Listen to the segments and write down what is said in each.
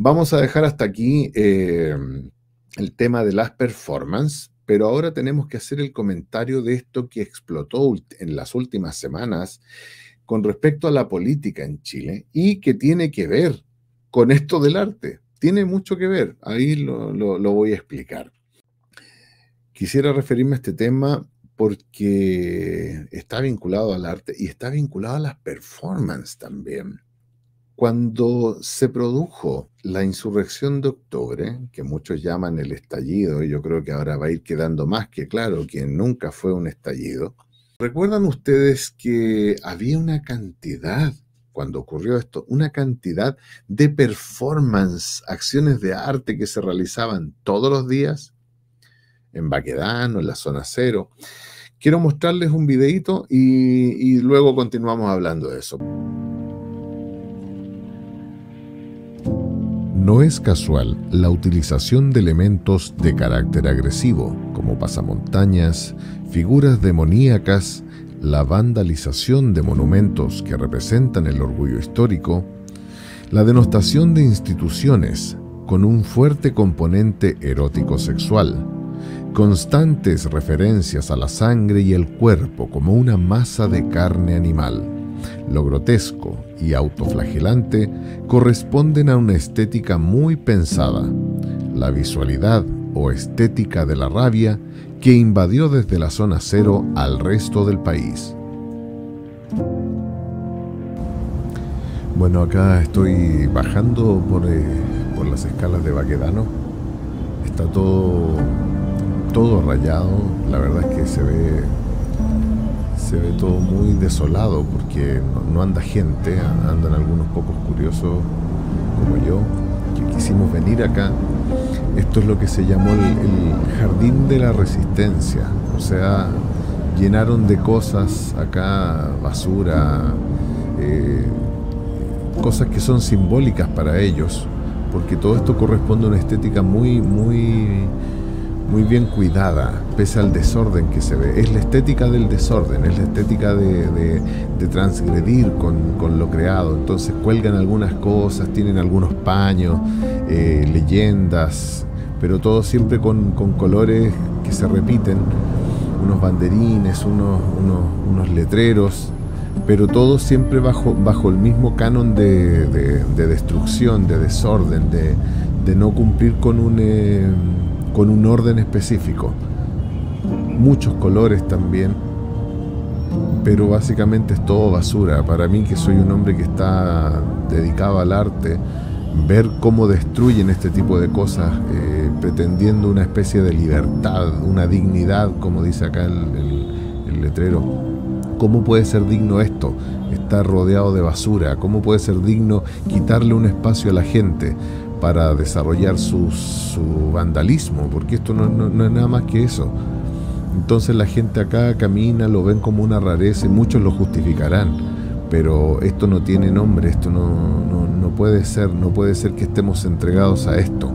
Vamos a dejar hasta aquí eh, el tema de las performance, pero ahora tenemos que hacer el comentario de esto que explotó en las últimas semanas con respecto a la política en Chile y que tiene que ver con esto del arte. Tiene mucho que ver, ahí lo, voy a explicar. Quisiera referirme a este tema porque está vinculado al arte y está vinculado a las performance también. Cuando se produjo la insurrección de octubre, que muchos llaman el estallido, y yo creo que ahora va a ir quedando más que claro que nunca fue un estallido, ¿recuerdan ustedes que había una cantidad, cuando ocurrió esto, una cantidad de performance, acciones de arte que se realizaban todos los días en Baquedano, en la zona cero? Quiero mostrarles un videito y, y luego continuamos hablando de eso. No es casual la utilización de elementos de carácter agresivo, como pasamontañas, figuras demoníacas, la vandalización de monumentos que representan el orgullo histórico, la denostación de instituciones con un fuerte componente erótico-sexual, constantes referencias a la sangre y el cuerpo como una masa de carne animal lo grotesco y autoflagelante corresponden a una estética muy pensada, la visualidad o estética de la rabia que invadió desde la zona cero al resto del país. Bueno, acá estoy bajando por, eh, las escalas de Baquedano. Está todo, todo rayado, la verdad es que se ve se ve todo muy desolado porque no, anda gente, andan algunos pocos curiosos como yo, que quisimos venir acá. Esto es lo que se llamó el, jardín de la resistencia, o sea, llenaron de cosas acá, basura, eh, cosas que son simbólicas para ellos, porque todo esto corresponde a una estética muy, muy muy bien cuidada, pese al desorden que se ve. Es la estética del desorden, es la estética de, transgredir con, lo creado. Entonces cuelgan algunas cosas, tienen algunos paños, eh, leyendas, pero todo siempre con, colores que se repiten, unos banderines, unos, unos, letreros pero todo siempre bajo, bajo el mismo canon de, destrucción, de desorden, de, no cumplir con un, eh, con un orden específico. Muchos colores también, pero básicamente es todo basura. Para mí que soy un hombre que está dedicado al arte, ver cómo destruyen este tipo de cosas, eh, pretendiendo una especie de libertad, una dignidad, como dice acá el, el letrero. ¿Cómo puede ser digno esto? Estar rodeado de basura. ¿Cómo puede ser digno quitarle un espacio a la gente? para desarrollar su, vandalismo, porque esto no, es nada más que eso. Entonces la gente acá camina, lo ven como una rareza y muchos lo justificarán, pero esto no tiene nombre, esto no, no puede ser, no puede ser que estemos entregados a esto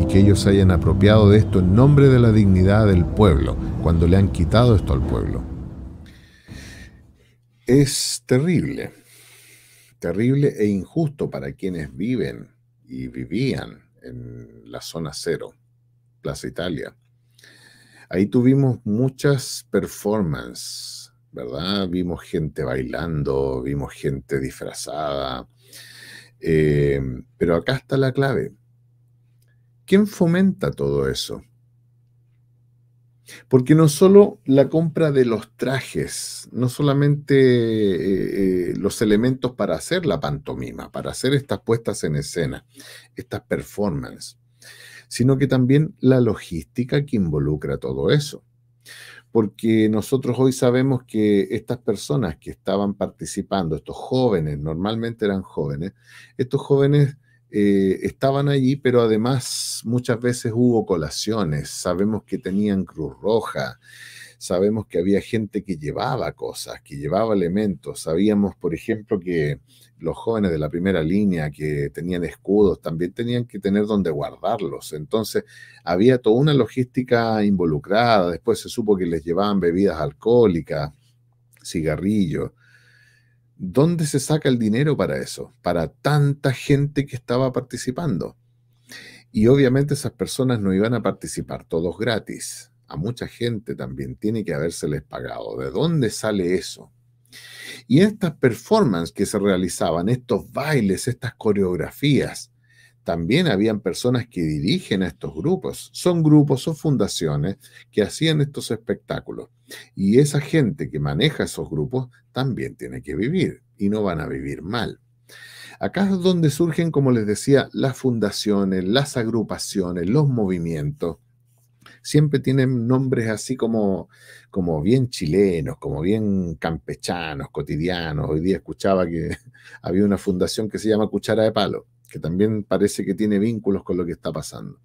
y que ellos se hayan apropiado de esto en nombre de la dignidad del pueblo, cuando le han quitado esto al pueblo. Es terrible, terrible e injusto para quienes viven y vivían en la zona cero, Plaza Italia. Ahí tuvimos muchas performances, ¿verdad? Vimos gente bailando, vimos gente disfrazada. Eh, pero acá está la clave. ¿Quién fomenta todo eso? Porque no solo la compra de los trajes, no solamente eh, eh, los elementos para hacer la pantomima, para hacer estas puestas en escena, estas performances, sino que también la logística que involucra todo eso. Porque nosotros hoy sabemos que estas personas que estaban participando, estos jóvenes, normalmente eran jóvenes, estos jóvenes eh, estaban allí, pero además muchas veces hubo colaciones, sabemos que tenían Cruz Roja, sabemos que había gente que llevaba cosas, que llevaba elementos, sabíamos, por ejemplo, que los jóvenes de la primera línea que tenían escudos también tenían que tener donde guardarlos, entonces había toda una logística involucrada, después se supo que les llevaban bebidas alcohólicas, cigarrillos. ¿dónde se saca el dinero para eso? Para tanta gente que estaba participando. Y obviamente esas personas no iban a participar todos gratis. A mucha gente también tiene que habérseles pagado. ¿De dónde sale eso? Y estas performances que se realizaban, estos bailes, estas coreografías, también habían personas que dirigen a estos grupos. Son grupos o fundaciones que hacían estos espectáculos. Y esa gente que maneja esos grupos también tiene que vivir y no van a vivir mal. Acá es donde surgen, como les decía, las fundaciones, las agrupaciones, los movimientos. Siempre tienen nombres así como, como bien chilenos, como bien campechanos, cotidianos. Hoy día escuchaba que había una fundación que se llama Cuchara de Palo que también parece que tiene vínculos con lo que está pasando.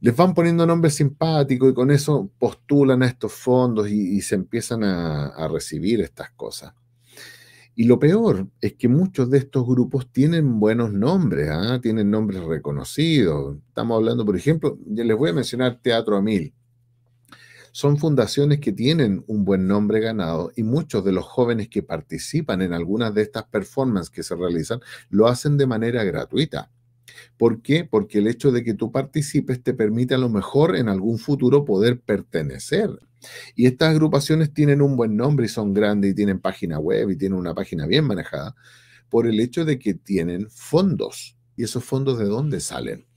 Les van poniendo nombres simpáticos y con eso postulan a estos fondos y, se empiezan a, recibir estas cosas. Y lo peor es que muchos de estos grupos tienen buenos nombres, ¿ah? tienen nombres reconocidos. Estamos hablando, por ejemplo, les voy a mencionar Teatro a Mil. Son fundaciones que tienen un buen nombre ganado y muchos de los jóvenes que participan en algunas de estas performances que se realizan lo hacen de manera gratuita. ¿Por qué? Porque el hecho de que tú participes te permite a lo mejor en algún futuro poder pertenecer. Y estas agrupaciones tienen un buen nombre y son grandes y tienen página web y tienen una página bien manejada por el hecho de que tienen fondos. ¿Y esos fondos de dónde salen?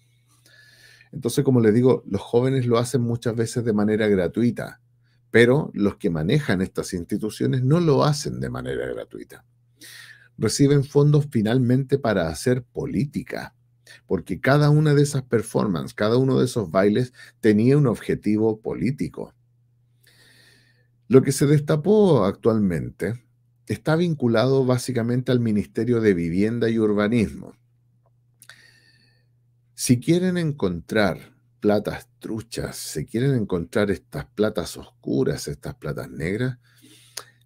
Entonces, como les digo, los jóvenes lo hacen muchas veces de manera gratuita, pero los que manejan estas instituciones no lo hacen de manera gratuita. Reciben fondos finalmente para hacer política, porque cada una de esas performances, cada uno de esos bailes tenía un objetivo político. Lo que se destapó actualmente está vinculado básicamente al Ministerio de Vivienda y Urbanismo si quieren encontrar platas truchas, si quieren encontrar estas platas oscuras, estas platas negras,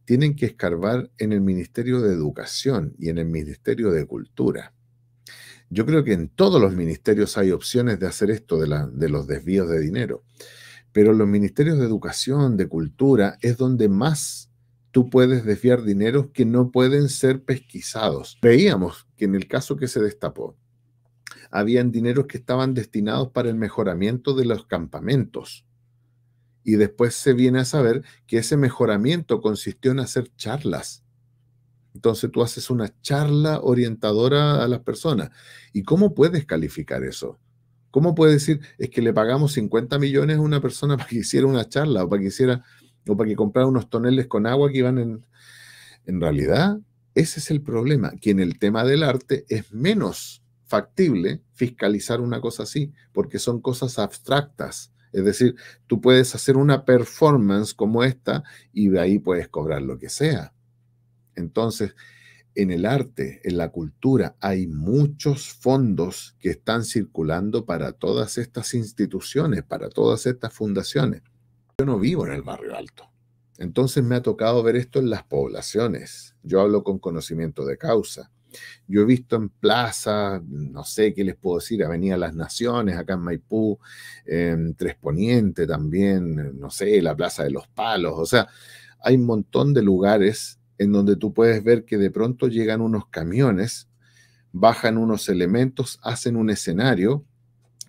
tienen que escarbar en el Ministerio de Educación y en el Ministerio de Cultura. Yo creo que en todos los ministerios hay opciones de hacer esto de, los desvíos de dinero, pero los ministerios de educación, de cultura, es donde más tú puedes desviar dineros que no pueden ser pesquisados. Veíamos que en el caso que se destapó, habían dineros que estaban destinados para el mejoramiento de los campamentos. Y después se viene a saber que ese mejoramiento consistió en hacer charlas. Entonces tú haces una charla orientadora a las personas. ¿Y cómo puedes calificar eso? ¿Cómo puedes decir, es que le pagamos 50 millones a una persona para que hiciera una charla o para que hiciera o para que comprara unos toneles con agua que iban en... En realidad, ese es el problema, que en el tema del arte es menos factible fiscalizar una cosa así, porque son cosas abstractas. Es decir, tú puedes hacer una performance como esta y de ahí puedes cobrar lo que sea. Entonces, en el arte, en la cultura, hay muchos fondos que están circulando para todas estas instituciones, para todas estas fundaciones. Yo no vivo en el barrio alto. Entonces me ha tocado ver esto en las poblaciones. Yo hablo con conocimiento de causa. Yo he visto en plaza no sé qué les puedo decir, Avenida Las Naciones, acá en Maipú, en Tres Poniente también, no sé, la Plaza de los Palos, o sea, hay un montón de lugares en donde tú puedes ver que de pronto llegan unos camiones, bajan unos elementos, hacen un escenario,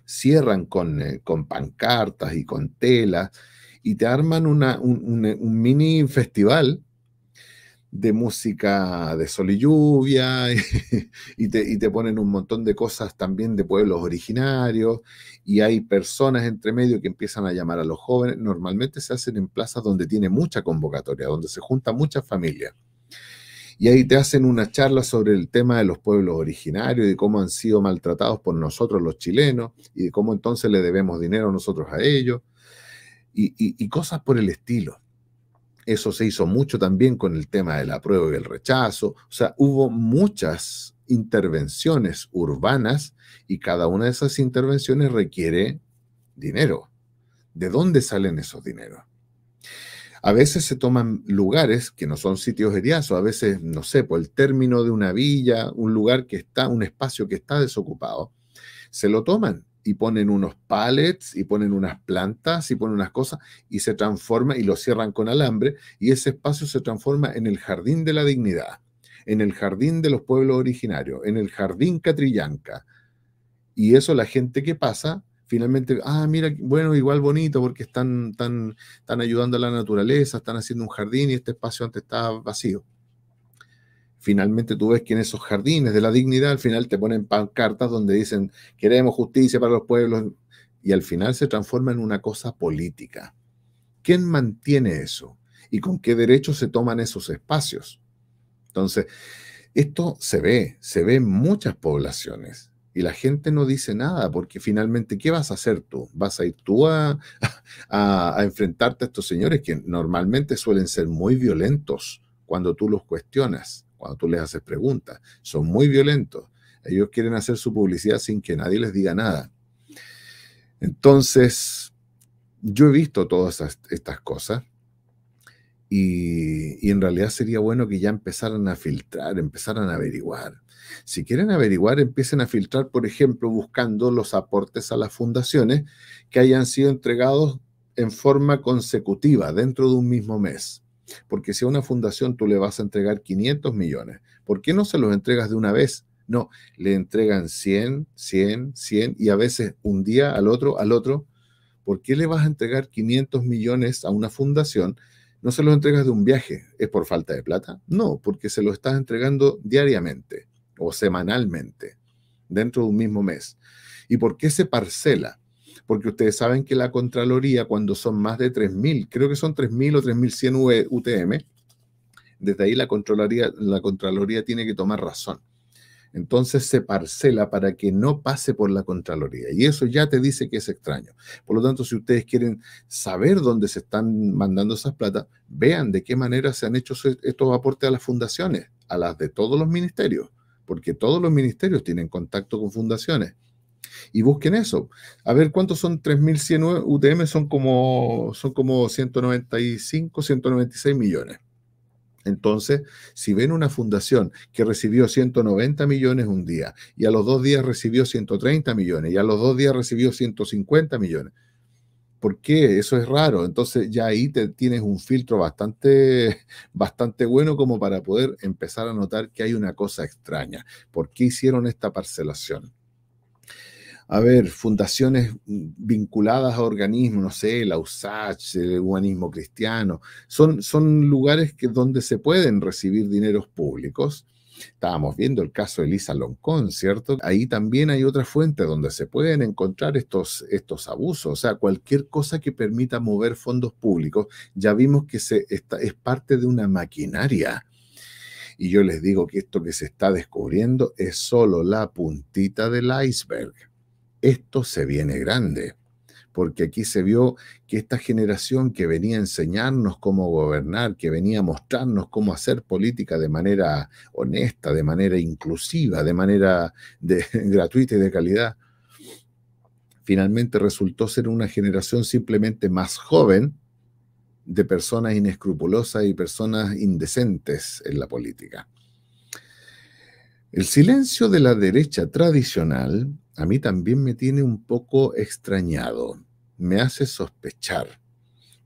cierran con, eh, pancartas y con telas y te arman una, un mini festival de música de sol y lluvia, y te, ponen un montón de cosas también de pueblos originarios, y hay personas entre medio que empiezan a llamar a los jóvenes. Normalmente se hacen en plazas donde tiene mucha convocatoria, donde se juntan muchas familias. Y ahí te hacen una charla sobre el tema de los pueblos originarios, de cómo han sido maltratados por nosotros los chilenos, y de cómo entonces le debemos dinero nosotros a ellos, y cosas por el estilo. Eso se hizo mucho también con el tema de la prueba y el rechazo. O sea, hubo muchas intervenciones urbanas y cada una de esas intervenciones requiere dinero. ¿De dónde salen esos dineros? A veces se toman lugares que no son sitios heriazos, a veces, no sé, por el término de una villa, un lugar que está, un espacio que está desocupado, se lo toman y ponen unos pallets y ponen unas plantas y ponen unas cosas y se transforma y lo cierran con alambre y ese espacio se transforma en el jardín de la dignidad, en el jardín de los pueblos originarios, en el jardín catrillanca. Y eso la gente que pasa finalmente, ah, mira, bueno, igual bonito porque están, tan están ayudando a la naturaleza, están haciendo un jardín y este espacio antes estaba vacío finalmente tú ves que en esos jardines de la dignidad al final te ponen pancartas donde dicen queremos justicia para los pueblos y al final se transforma en una cosa política. ¿Quién mantiene eso? ¿Y con qué derechos se toman esos espacios? Entonces, esto se ve, se ve en muchas poblaciones y la gente no dice nada porque finalmente, ¿qué vas a hacer tú? ¿Vas a ir tú a enfrentarte a estos señores que normalmente suelen ser muy violentos cuando tú los cuestionas? cuando tú les haces preguntas. Son muy violentos. Ellos quieren hacer su publicidad sin que nadie les diga nada. Entonces, yo he visto todas estas cosas y, en realidad sería bueno que ya empezaran a filtrar, empezaran a averiguar. Si quieren averiguar, empiecen a filtrar, por ejemplo, buscando los aportes a las fundaciones que hayan sido entregados en forma consecutiva dentro de un mismo mes. Porque si a una fundación tú le vas a entregar 500 millones, ¿por qué no se los entregas de una vez? No, le entregan 100, 100, 100 y a veces un día al otro, al otro. ¿Por qué le vas a entregar 500 millones a una fundación? No se los entregas de un viaje, ¿es por falta de plata? No, porque se lo estás entregando diariamente o semanalmente, dentro de un mismo mes. ¿Y por qué se parcela? porque ustedes saben que la Contraloría, cuando son más de 3.000, creo que son 3.000 o 3.100 UTM, e, desde ahí la Contraloría, la Contraloría tiene que tomar razón. Entonces se parcela para que no pase por la Contraloría. Y eso ya te dice que es extraño. Por lo tanto, si ustedes quieren saber dónde se están mandando esas platas, vean de qué manera se han hecho estos aportes a las fundaciones, a las de todos los ministerios, porque todos los ministerios tienen contacto con fundaciones y busquen eso. A ver cuántos son 3.100 UTM, son como, son como 195, 196 millones. Entonces, si ven una fundación que recibió 190 millones un día y a los dos días recibió 130 millones y a los dos días recibió 150 millones, ¿por qué? Eso es raro. Entonces ya ahí te tienes un filtro bastante, bastante bueno como para poder empezar a notar que hay una cosa extraña. ¿Por qué hicieron esta parcelación? a ver, fundaciones vinculadas a organismos, no sé, la USACH, el humanismo cristiano, son, son lugares que, donde se pueden recibir dineros públicos. Estábamos viendo el caso de Lisa Loncón, ¿cierto? Ahí también hay otra fuente donde se pueden encontrar estos, estos abusos. O sea, cualquier cosa que permita mover fondos públicos, ya vimos que se, es parte de una maquinaria. Y yo les digo que esto que se está descubriendo es solo la puntita del iceberg esto se viene grande, porque aquí se vio que esta generación que venía a enseñarnos cómo gobernar, que venía a mostrarnos cómo hacer política de manera honesta, de manera inclusiva, de manera gratuita y de calidad, finalmente resultó ser una generación simplemente más joven de personas inescrupulosas y personas indecentes en la política. El silencio de la derecha tradicional a mí también me tiene un poco extrañado, me hace sospechar,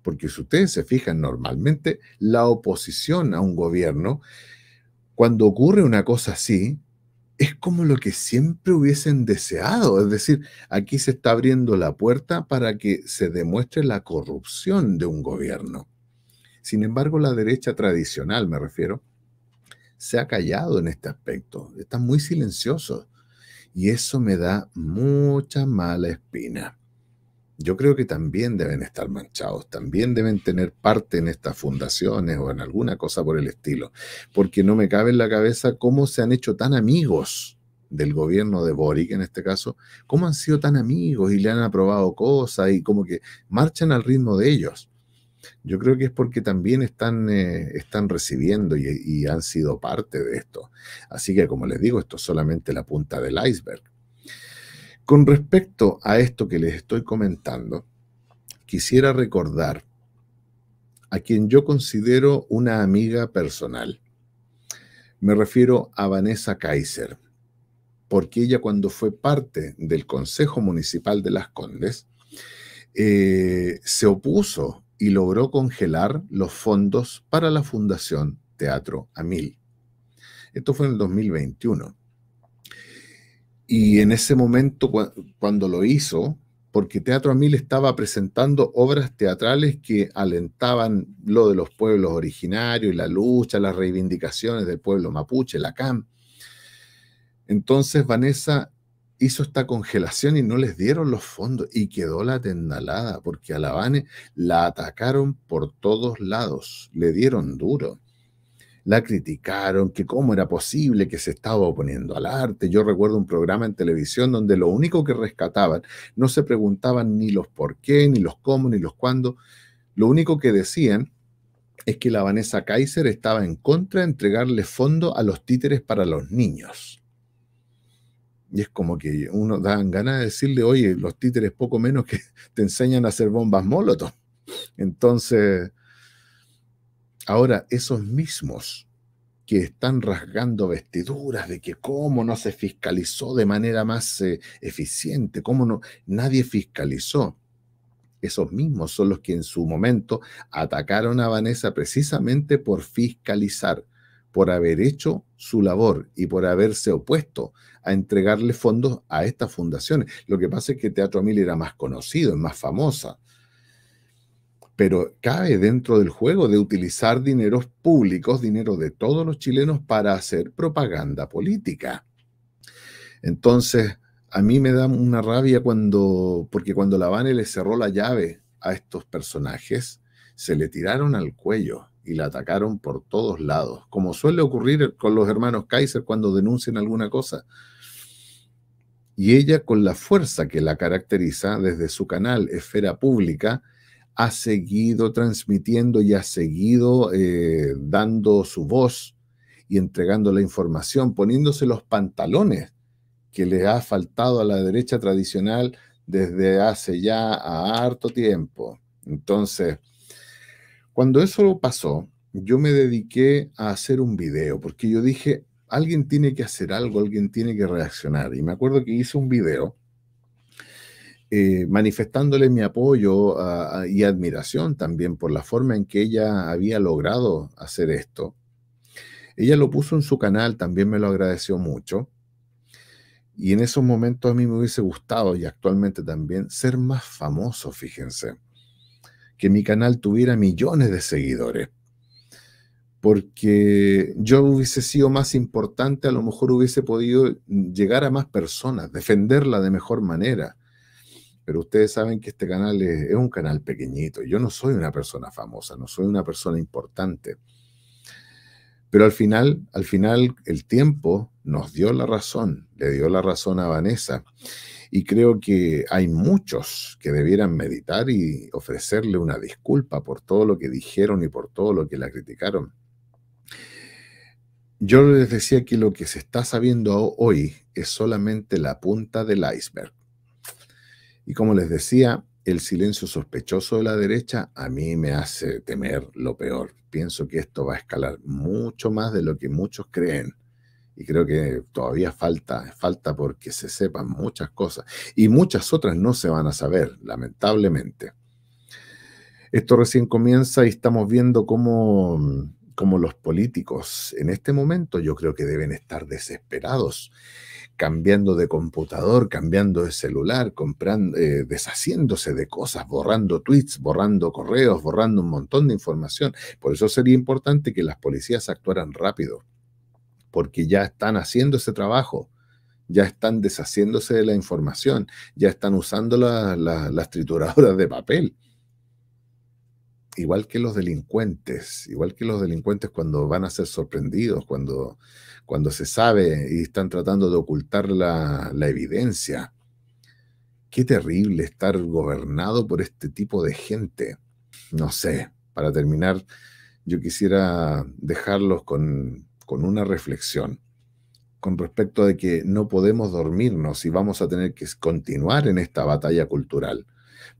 porque si ustedes se fijan normalmente, la oposición a un gobierno, cuando ocurre una cosa así, es como lo que siempre hubiesen deseado. Es decir, aquí se está abriendo la puerta para que se demuestre la corrupción de un gobierno. Sin embargo, la derecha tradicional, me refiero, se ha callado en este aspecto. está muy silencioso y eso me da mucha mala espina. Yo creo que también deben estar manchados, también deben tener parte en estas fundaciones o en alguna cosa por el estilo, porque no me cabe en la cabeza cómo se han hecho tan amigos del gobierno de Boric en este caso, cómo han sido tan amigos y le han aprobado cosas y como que marchan al ritmo de ellos yo creo que es porque también están, eh, están recibiendo y, han sido parte de esto. Así que, como les digo, esto es solamente la punta del iceberg. Con respecto a esto que les estoy comentando, quisiera recordar a quien yo considero una amiga personal. Me refiero a Vanessa Kaiser, porque ella cuando fue parte del Consejo Municipal de Las Condes, eh, se opuso y logró congelar los fondos para la Fundación Teatro a Mil. Esto fue en el 2021. Y en ese momento, cuando lo hizo, porque Teatro a Mil estaba presentando obras teatrales que alentaban lo de los pueblos originarios y la lucha, las reivindicaciones del pueblo mapuche, la CAM. Entonces Vanessa hizo esta congelación y no les dieron los fondos y quedó la tendalada porque a la la atacaron por todos lados, le dieron duro. La criticaron, que cómo era posible que se estaba oponiendo al arte. Yo recuerdo un programa en televisión donde lo único que rescataban, no se preguntaban ni los por qué, ni los cómo, ni los cuándo. Lo único que decían es que la Vanessa Kaiser estaba en contra de entregarle fondo a los títeres para los niños y es como que uno dan ganas de decirle, oye, los títeres poco menos que te enseñan a hacer bombas molotov. Entonces, ahora esos mismos que están rasgando vestiduras de que cómo no se fiscalizó de manera más eh, eficiente, cómo no, nadie fiscalizó. Esos mismos son los que en su momento atacaron a Vanessa precisamente por fiscalizar por haber hecho su labor y por haberse opuesto a entregarle fondos a estas fundaciones. Lo que pasa es que Teatro Amil era más conocido, es más famosa, pero cabe dentro del juego de utilizar dineros públicos, dinero de todos los chilenos para hacer propaganda política. Entonces, a mí me da una rabia cuando, porque cuando la le cerró la llave a estos personajes, se le tiraron al cuello y la atacaron por todos lados, como suele ocurrir con los hermanos Kaiser cuando denuncian alguna cosa. Y ella, con la fuerza que la caracteriza desde su canal Esfera Pública, ha seguido transmitiendo y ha seguido eh, dando su voz y entregando la información, poniéndose los pantalones que le ha faltado a la derecha tradicional desde hace ya harto tiempo. Entonces, cuando eso pasó, yo me dediqué a hacer un video, porque yo dije, alguien tiene que hacer algo, alguien tiene que reaccionar. Y me acuerdo que hice un video eh, manifestándole mi apoyo y admiración también por la forma en que ella había logrado hacer esto. Ella lo puso en su canal, también me lo agradeció mucho. Y en esos momentos a mí me hubiese gustado, y actualmente también, ser más famoso, fíjense que mi canal tuviera millones de seguidores. Porque yo hubiese sido más importante, a lo mejor hubiese podido llegar a más personas, defenderla de mejor manera. Pero ustedes saben que este canal es, un canal pequeñito. Yo no soy una persona famosa, no soy una persona importante. Pero al final, al final, el tiempo nos dio la razón, le dio la razón a Vanessa y creo que hay muchos que debieran meditar y ofrecerle una disculpa por todo lo que dijeron y por todo lo que la criticaron. Yo les decía que lo que se está sabiendo hoy es solamente la punta del iceberg. Y como les decía, el silencio sospechoso de la derecha a mí me hace temer lo peor. Pienso que esto va a escalar mucho más de lo que muchos creen y creo que todavía falta, falta porque se sepan muchas cosas y muchas otras no se van a saber, lamentablemente. Esto recién comienza y estamos viendo cómo, los políticos en este momento yo creo que deben estar desesperados, cambiando de computador, cambiando de celular, comprando, eh, deshaciéndose de cosas, borrando tweets, borrando correos, borrando un montón de información. Por eso sería importante que las policías actuaran rápido porque ya están haciendo ese trabajo, ya están deshaciéndose de la información, ya están usando las trituradoras de papel. Igual que los delincuentes, igual que los delincuentes cuando van a ser sorprendidos, cuando, cuando se sabe y están tratando de ocultar la evidencia. Qué terrible estar gobernado por este tipo de gente. No sé, para terminar, yo quisiera dejarlos con, con una reflexión con respecto de que no podemos dormirnos y vamos a tener que continuar en esta batalla cultural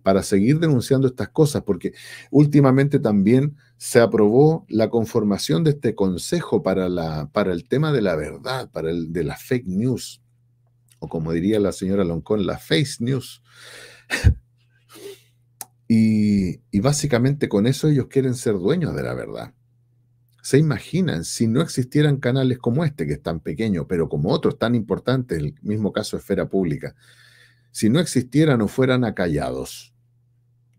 para seguir denunciando estas cosas, porque últimamente también se aprobó la conformación de este consejo para, la, para el tema de la verdad, para el de la fake news, o como diría la señora Loncón, la face news. y básicamente con eso ellos quieren ser dueños de la verdad. ¿Se imaginan si no existieran canales como este, que es tan pequeño, pero como otros tan importantes, el mismo caso esfera pública, si no existieran o fueran acallados,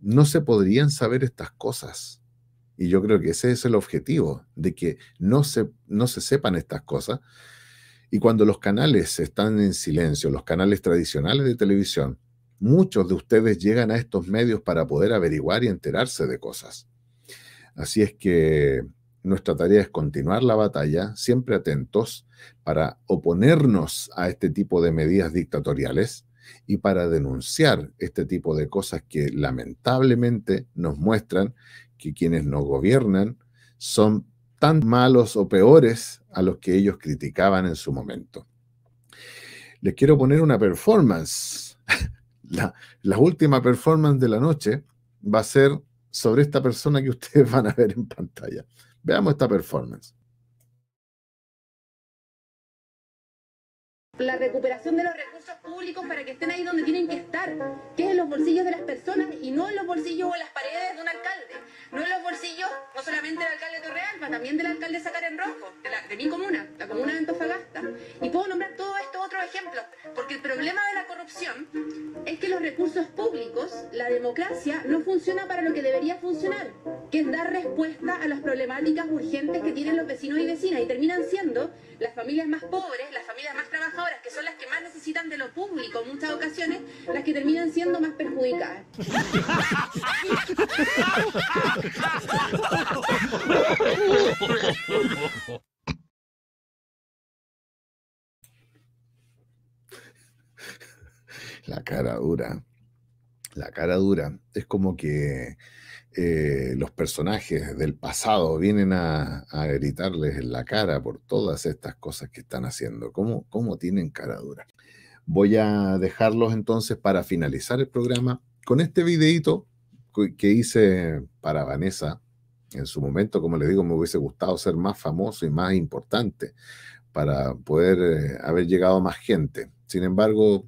no se podrían saber estas cosas? Y yo creo que ese es el objetivo, de que no se, no se sepan estas cosas. Y cuando los canales están en silencio, los canales tradicionales de televisión, muchos de ustedes llegan a estos medios para poder averiguar y enterarse de cosas. Así es que nuestra tarea es continuar la batalla, siempre atentos, para oponernos a este tipo de medidas dictatoriales y para denunciar este tipo de cosas que lamentablemente nos muestran que quienes nos gobiernan son tan malos o peores a los que ellos criticaban en su momento. Les quiero poner una performance. La, la última performance de la noche va a ser sobre esta persona que ustedes van a ver en pantalla. Veamos esta performance. la recuperación de los recursos públicos para que estén ahí donde tienen que estar, que es en los bolsillos de las personas y no en los bolsillos o en las paredes de un alcalde, no en los bolsillos no solamente del alcalde de sino también del alcalde Sacar en Rojo, de, de mi comuna, la comuna de Antofagasta. Y puedo nombrar todos estos otros ejemplos, porque el problema de la corrupción es que los recursos públicos, la democracia, no funciona para lo que debería funcionar, que es dar respuesta a las problemáticas urgentes que tienen los vecinos y vecinas y terminan siendo las familias más pobres, las familias más trabajadoras, que son las que más necesitan de lo público en muchas ocasiones, las que terminan siendo más perjudicadas. La cara dura la cara dura. Es como que eh, los personajes del pasado vienen a, gritarles en la cara por todas estas cosas que están haciendo. ¿Cómo, cómo tienen cara dura? Voy a dejarlos entonces para finalizar el programa con este videito que hice para Vanessa. En su momento, como les digo, me hubiese gustado ser más famoso y más importante para poder eh, haber llegado a más gente. Sin embargo,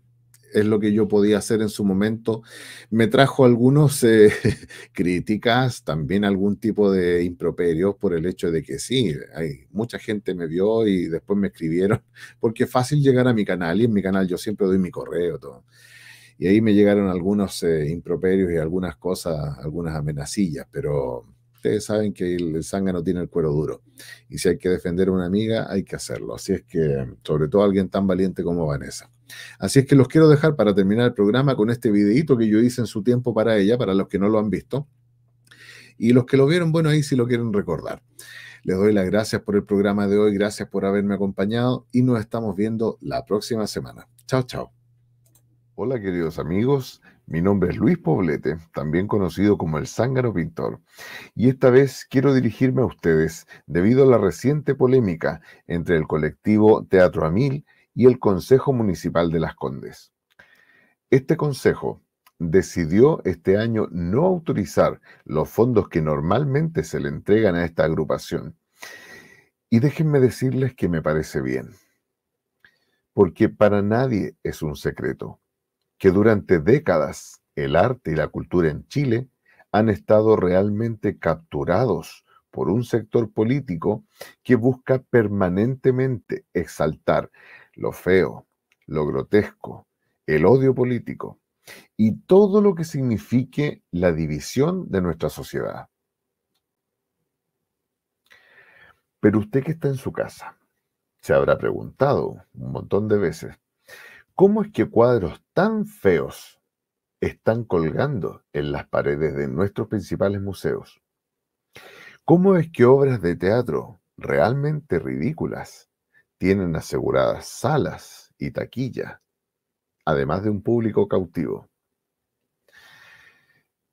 es lo que yo podía hacer en su momento. Me trajo algunos eh, críticas, también algún tipo de improperios por el hecho de que sí, hay mucha gente me vio y después me escribieron, porque es fácil llegar a mi canal y en mi canal yo siempre doy mi correo, todo. Y ahí me llegaron algunos eh, improperios y algunas cosas, algunas amenacillas, pero ustedes saben que el no tiene el cuero duro. Y si hay que defender a una amiga, hay que hacerlo. Así es que, sobre todo alguien tan valiente como Vanessa. Así es que los quiero dejar para terminar el programa con este videito que yo hice en su tiempo para ella, para los que no lo han visto. Y los que lo vieron, bueno, ahí si sí lo quieren recordar. Les doy las gracias por el programa de hoy, gracias por haberme acompañado y nos estamos viendo la próxima semana. Chao, chao. Hola queridos amigos, mi nombre es Luis Poblete, también conocido como el Zángaro Pintor, y esta vez quiero dirigirme a ustedes debido a la reciente polémica entre el colectivo Teatro a Amil y el Consejo Municipal de Las Condes. Este consejo decidió este año no autorizar los fondos que normalmente se le entregan a esta agrupación. Y déjenme decirles que me parece bien, porque para nadie es un secreto que durante décadas el arte y la cultura en Chile han estado realmente capturados por un sector político que busca permanentemente exaltar lo feo, lo grotesco, el odio político y todo lo que signifique la división de nuestra sociedad. Pero usted que está en su casa, se habrá preguntado un montón de veces, ¿cómo es que cuadros tan feos están colgando en las paredes de nuestros principales museos? ¿Cómo es que obras de teatro realmente ridículas tienen aseguradas salas y taquilla, además de un público cautivo.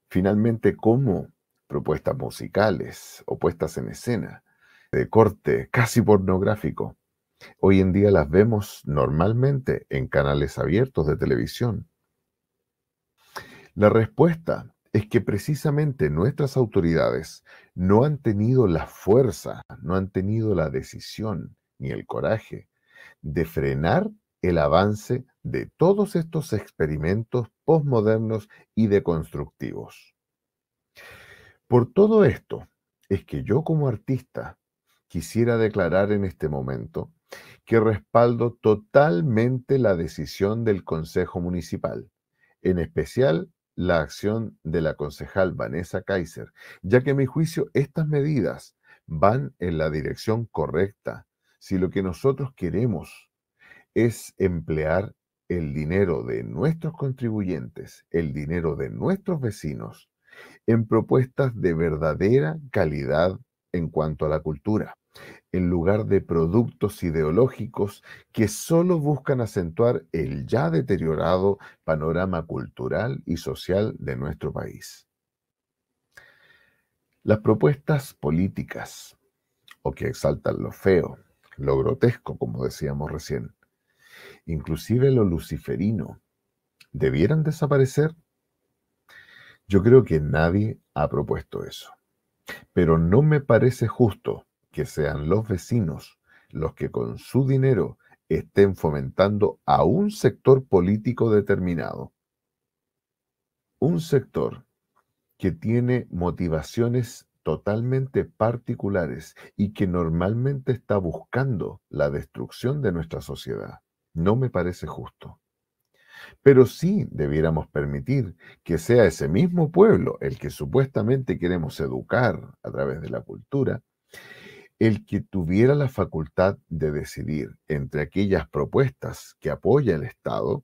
Finalmente, ¿cómo propuestas musicales o puestas en escena de corte casi pornográfico, hoy en día las vemos normalmente en canales abiertos de televisión. La respuesta es que precisamente nuestras autoridades no han tenido la fuerza, no han tenido la decisión ni el coraje de frenar el avance de todos estos experimentos posmodernos y deconstructivos. Por todo esto es que yo como artista quisiera declarar en este momento que respaldo totalmente la decisión del Consejo Municipal, en especial la acción de la concejal Vanessa Kaiser, ya que a mi juicio estas medidas van en la dirección correcta si lo que nosotros queremos es emplear el dinero de nuestros contribuyentes, el dinero de nuestros vecinos, en propuestas de verdadera calidad en cuanto a la cultura, en lugar de productos ideológicos que solo buscan acentuar el ya deteriorado panorama cultural y social de nuestro país. Las propuestas políticas, o que exaltan lo feo, lo grotesco, como decíamos recién, inclusive lo luciferino, debieran desaparecer? Yo creo que nadie ha propuesto eso. Pero no me parece justo que sean los vecinos los que con su dinero estén fomentando a un sector político determinado. Un sector que tiene motivaciones totalmente particulares y que normalmente está buscando la destrucción de nuestra sociedad. No me parece justo. Pero sí debiéramos permitir que sea ese mismo pueblo, el que supuestamente queremos educar a través de la cultura, el que tuviera la facultad de decidir entre aquellas propuestas que apoya el Estado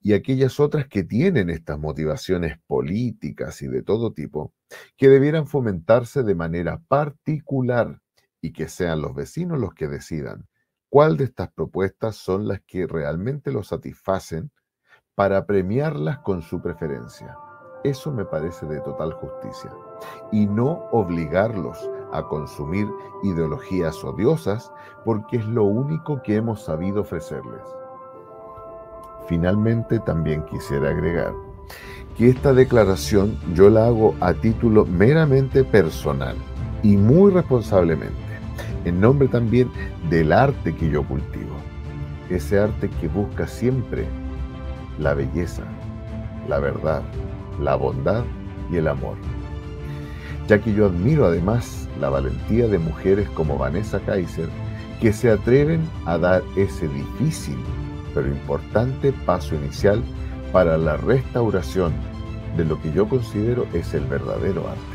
y aquellas otras que tienen estas motivaciones políticas y de todo tipo, que debieran fomentarse de manera particular y que sean los vecinos los que decidan cuál de estas propuestas son las que realmente los satisfacen para premiarlas con su preferencia. Eso me parece de total justicia. Y no obligarlos a consumir ideologías odiosas porque es lo único que hemos sabido ofrecerles. Finalmente, también quisiera agregar que esta declaración yo la hago a título meramente personal y muy responsablemente, en nombre también del arte que yo cultivo, ese arte que busca siempre la belleza, la verdad, la bondad y el amor. Ya que yo admiro además la valentía de mujeres como Vanessa Kaiser, que se atreven a dar ese difícil pero importante paso inicial para la restauración de lo que yo considero es el verdadero arte.